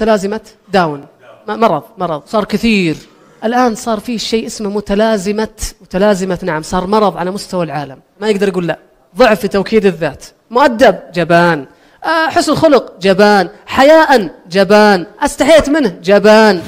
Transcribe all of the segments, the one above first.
متلازمة داون مرض مرض صار كثير الآن صار في شيء اسمه متلازمة متلازمة نعم صار مرض على مستوى العالم ما يقدر يقول لا ضعف في توكيد الذات مؤدب جبان آه حسن خلق جبان حياء جبان استحيت منه جبان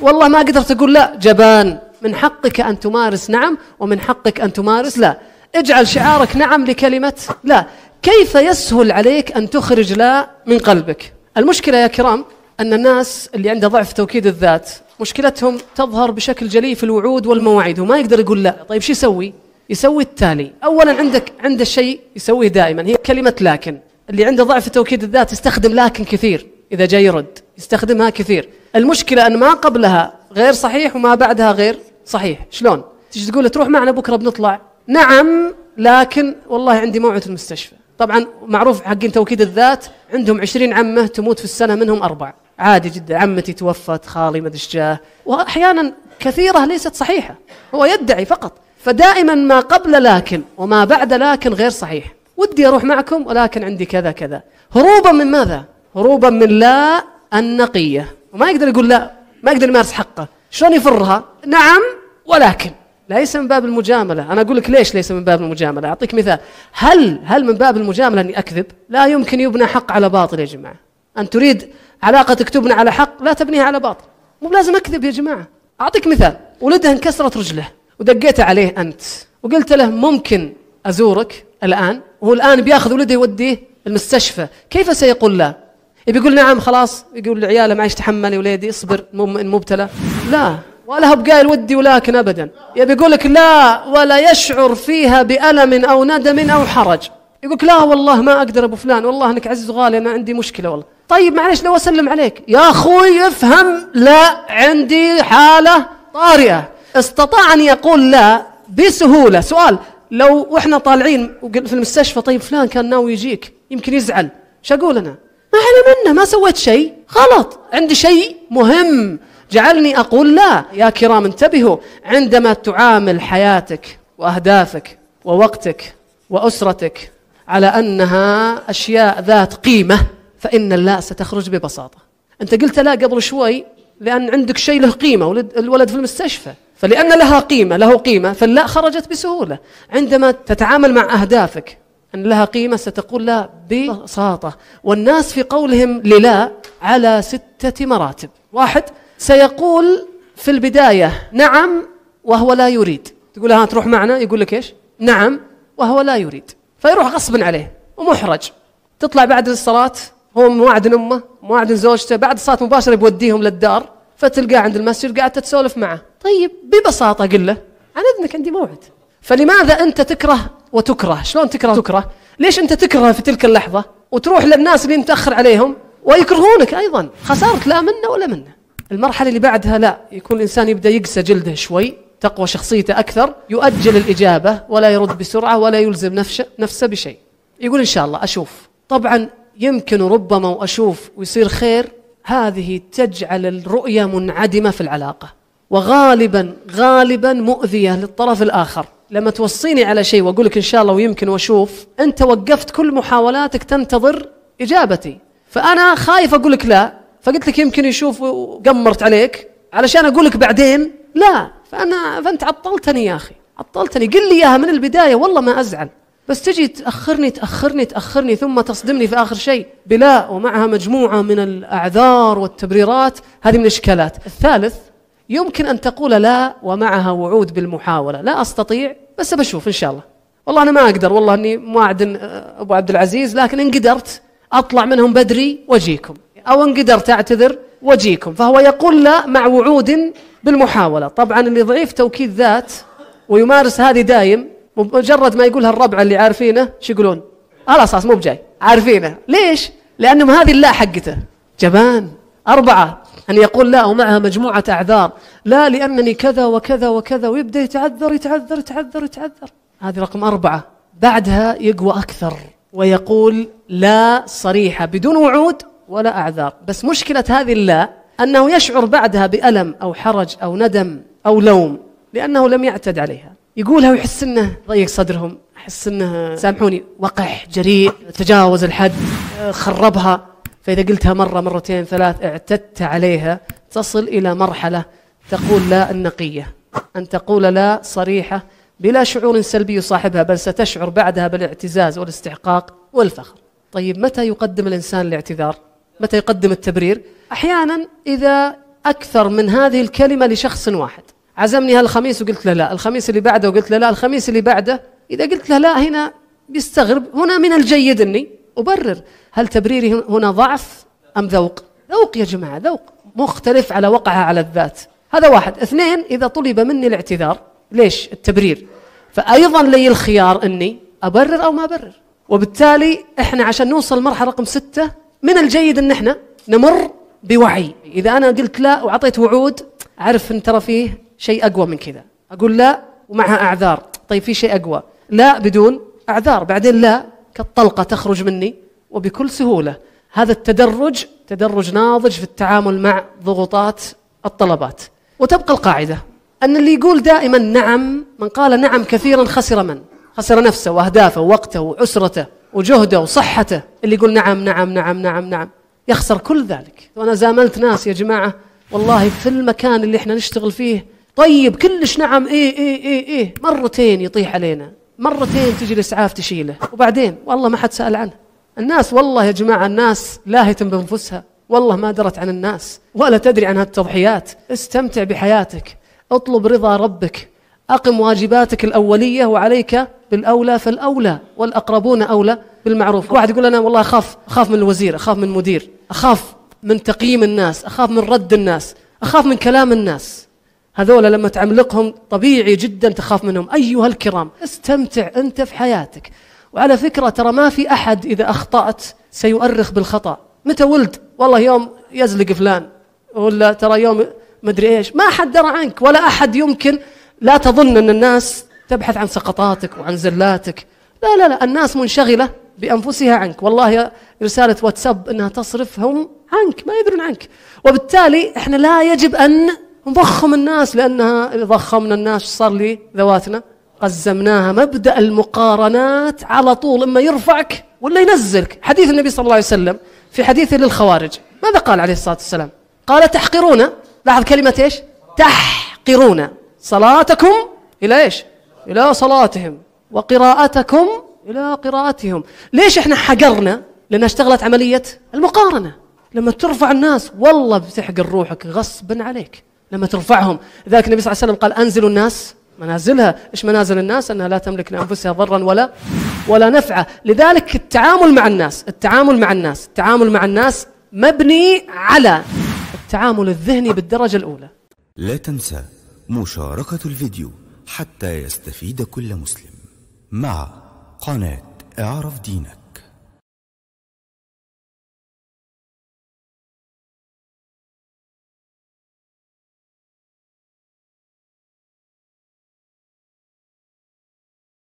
والله ما قدرت أقول لا جبان من حقك أن تمارس نعم ومن حقك أن تمارس لا اجعل شعارك نعم لكلمة لا كيف يسهل عليك أن تخرج لا من قلبك المشكلة يا كرام أن الناس اللي عنده ضعف توكيد الذات مشكلتهم تظهر بشكل جلي في الوعود والمواعيد وما يقدر يقول لا طيب شو يسوي يسوي التالي أولا عندك عند شيء يسويه دائما هي كلمة لكن اللي عنده ضعف توكيد الذات يستخدم لكن كثير إذا جاي يرد يستخدمها كثير المشكلة أن ما قبلها غير صحيح وما بعدها غير صحيح شلون تجي تقول تروح معنا بكرة بنطلع نعم لكن والله عندي موعد المستشفى طبعا معروف حقين توكيد الذات عندهم عشرين عمة تموت في السنة منهم أربعة عادي جدا عمتي توفت خالي ما ادري واحيانا كثيره ليست صحيحه هو يدعي فقط فدائما ما قبل لكن وما بعد لكن غير صحيح ودي اروح معكم ولكن عندي كذا كذا هروبا من ماذا هروبا من لا النقيه وما يقدر يقول لا ما يقدر يمارس حقه شلون يفرها نعم ولكن ليس من باب المجاملة أنا أقول لك ليش ليس من باب المجاملة أعطيك مثال هل هل من باب المجاملة أني أكذب لا يمكن يبنى حق على باطل يا جماعة أن تريد علاقة تكتبنا على حق لا تبنيها على باطل مو لازم أكذب يا جماعة أعطيك مثال ولده انكسرت رجله ودقيت عليه أنت وقلت له ممكن أزورك الآن وهو الآن بياخذ ولده يوديه المستشفى كيف سيقول لا يقول نعم خلاص يقول لعياله معيش تحمل يا وليدي اصبر مبتلى لا ولا هو بقايل ودي ولكن ابدا يبي يقول لك لا ولا يشعر فيها بالم او ندم او حرج يقول لا والله ما اقدر ابو فلان والله انك عزيز وغالي انا عندي مشكله والله طيب معلش لو اسلم عليك يا اخوي افهم لا عندي حاله طارئه استطاع ان يقول لا بسهوله سؤال لو واحنا طالعين في المستشفى طيب فلان كان ناوي يجيك يمكن يزعل ايش اقول انا ما علي منه ما سويت شيء غلط عندي شيء مهم جعلني اقول لا يا كرام انتبهوا عندما تعامل حياتك واهدافك ووقتك واسرتك على انها اشياء ذات قيمه فإن اللا ستخرج ببساطة أنت قلت لا قبل شوي لأن عندك شيء له قيمة ولد الولد في المستشفى فلأن لها قيمة له قيمة فاللا خرجت بسهولة عندما تتعامل مع أهدافك أن لها قيمة ستقول لا ببساطة والناس في قولهم للا على ستة مراتب واحد سيقول في البداية نعم وهو لا يريد تقول ها تروح معنا يقول لك إيش نعم وهو لا يريد فيروح غصبا عليه ومحرج تطلع بعد الصلاة هو موعد امه موعد زوجته بعد الصلاه مباشره بوديهم للدار فتلقاه عند المسجد قاعد تتسولف معه طيب ببساطه قل له عن اذنك عندي موعد فلماذا انت تكره وتكره شلون تكره وتكره ليش انت تكره في تلك اللحظه وتروح للناس اللي متاخر عليهم ويكرهونك ايضا خسرت لا منه ولا منه المرحله اللي بعدها لا يكون الانسان يبدا يقسى جلده شوي تقوى شخصيته اكثر يؤجل الاجابه ولا يرد بسرعه ولا يلزم نفسه نفسه بشيء يقول ان شاء الله اشوف طبعا يمكن ربما وأشوف ويصير خير هذه تجعل الرؤية منعدمة في العلاقة وغالبا غالبا مؤذية للطرف الآخر لما توصيني على شيء وأقول لك إن شاء الله ويمكن وأشوف أنت وقفت كل محاولاتك تنتظر إجابتي فأنا خايف أقول لك لا فقلت لك يمكن يشوف وقمرت عليك علشان أقول لك بعدين لا فأنا فأنت عطلتني يا أخي عطلتني قل لي إياها من البداية والله ما أزعل بس تجي تأخرني تأخرني تأخرني ثم تصدمني في آخر شيء بلا ومعها مجموعة من الأعذار والتبريرات هذه من الإشكالات الثالث يمكن أن تقول لا ومعها وعود بالمحاولة لا أستطيع بس بشوف إن شاء الله والله أنا ما أقدر والله أني ما أعدن أه، أبو عبد العزيز لكن إن قدرت أطلع منهم بدري وأجيكم أو إن قدرت أعتذر وأجيكم فهو يقول لا مع وعود بالمحاولة طبعا اللي ضعيف توكيد ذات ويمارس هذه دايم مجرد ما يقولها الربع اللي عارفينه شو يقولون؟ خلاص خلاص مو بجاي عارفينه ليش؟ لأنهم هذه اللا حقته جبان أربعة أن يقول لا ومعها مجموعة أعذار لا لأنني كذا وكذا وكذا ويبدأ يتعذر يتعذر يتعذر يتعذر هذه رقم أربعة بعدها يقوى أكثر ويقول لا صريحة بدون وعود ولا أعذار بس مشكلة هذه اللا أنه يشعر بعدها بألم أو حرج أو ندم أو لوم لأنه لم يعتد عليها يقولها ويحس انه ضيق صدرهم احس انه سامحوني وقح جريء تجاوز الحد خربها فاذا قلتها مره مرتين ثلاث اعتدت عليها تصل الى مرحله تقول لا النقيه ان تقول لا صريحه بلا شعور سلبي يصاحبها بل ستشعر بعدها بالاعتزاز والاستحقاق والفخر طيب متى يقدم الانسان الاعتذار متى يقدم التبرير احيانا اذا اكثر من هذه الكلمه لشخص واحد عزمني هالخميس وقلت له لا الخميس اللي بعده وقلت له لا الخميس اللي بعده إذا قلت له لا هنا بيستغرب هنا من الجيد أني أبرر هل تبريري هنا ضعف أم ذوق ذوق يا جماعة ذوق مختلف على وقعها على الذات هذا واحد اثنين إذا طلب مني الاعتذار ليش التبرير فأيضا لي الخيار أني أبرر أو ما أبرر وبالتالي إحنا عشان نوصل مرحلة رقم ستة من الجيد أن إحنا نمر بوعي إذا أنا قلت لا وعطيت وعود عرف أن ترى فيه شيء اقوى من كذا اقول لا ومعها اعذار طيب في شيء اقوى لا بدون اعذار بعدين لا كالطلقه تخرج مني وبكل سهوله هذا التدرج تدرج ناضج في التعامل مع ضغوطات الطلبات وتبقى القاعده ان اللي يقول دائما نعم من قال نعم كثيرا خسر من خسر نفسه واهدافه ووقته واسرته وجهده وصحته اللي يقول نعم نعم نعم نعم نعم يخسر كل ذلك وانا زاملت ناس يا جماعه والله في المكان اللي احنا نشتغل فيه طيب كلش نعم ايه ايه ايه ايه مرتين يطيح علينا مرتين تجي الاسعاف تشيله وبعدين والله ما حد سال عنه الناس والله يا جماعه الناس لاهيه بانفسها والله ما درت عن الناس ولا تدري عن هالتضحيات استمتع بحياتك اطلب رضا ربك أقم واجباتك الأولية وعليك بالأولى فالأولى والأقربون أولى بالمعروف واحد يقول أنا والله أخاف أخاف من الوزير أخاف من المدير أخاف من تقييم الناس أخاف من رد الناس أخاف من كلام الناس هذولا لما تعملقهم طبيعي جدا تخاف منهم أيها الكرام استمتع أنت في حياتك وعلى فكرة ترى ما في أحد إذا أخطأت سيؤرخ بالخطأ متى ولد والله يوم يزلق فلان ولا ترى يوم مدري إيش ما أحد درى عنك ولا أحد يمكن لا تظن أن الناس تبحث عن سقطاتك وعن زلاتك لا لا لا الناس منشغلة بأنفسها عنك والله رسالة واتساب أنها تصرفهم عنك ما يدرون عنك وبالتالي إحنا لا يجب أن نضخم الناس لأنها إذا ضخمنا الناس صار لي ذواتنا قزمناها مبدأ المقارنات على طول إما يرفعك ولا ينزلك حديث النبي صلى الله عليه وسلم في حديثه للخوارج ماذا قال عليه الصلاة والسلام قال تحقرون لاحظ كلمة إيش تحقرون صلاتكم إلى إيش إلى صلاتهم وقراءتكم إلى قراءتهم ليش إحنا حقرنا لأنها اشتغلت عملية المقارنة لما ترفع الناس والله بتحقر روحك غصبا عليك لما ترفعهم ذلك النبي صلى الله عليه وسلم قال أنزلوا الناس منازلها إيش منازل الناس أنها لا تملك لأنفسها ضرا ولا ولا نفعا لذلك التعامل مع الناس التعامل مع الناس التعامل مع الناس مبني على التعامل الذهني بالدرجة الأولى لا تنسى مشاركة الفيديو حتى يستفيد كل مسلم مع قناة اعرف دينك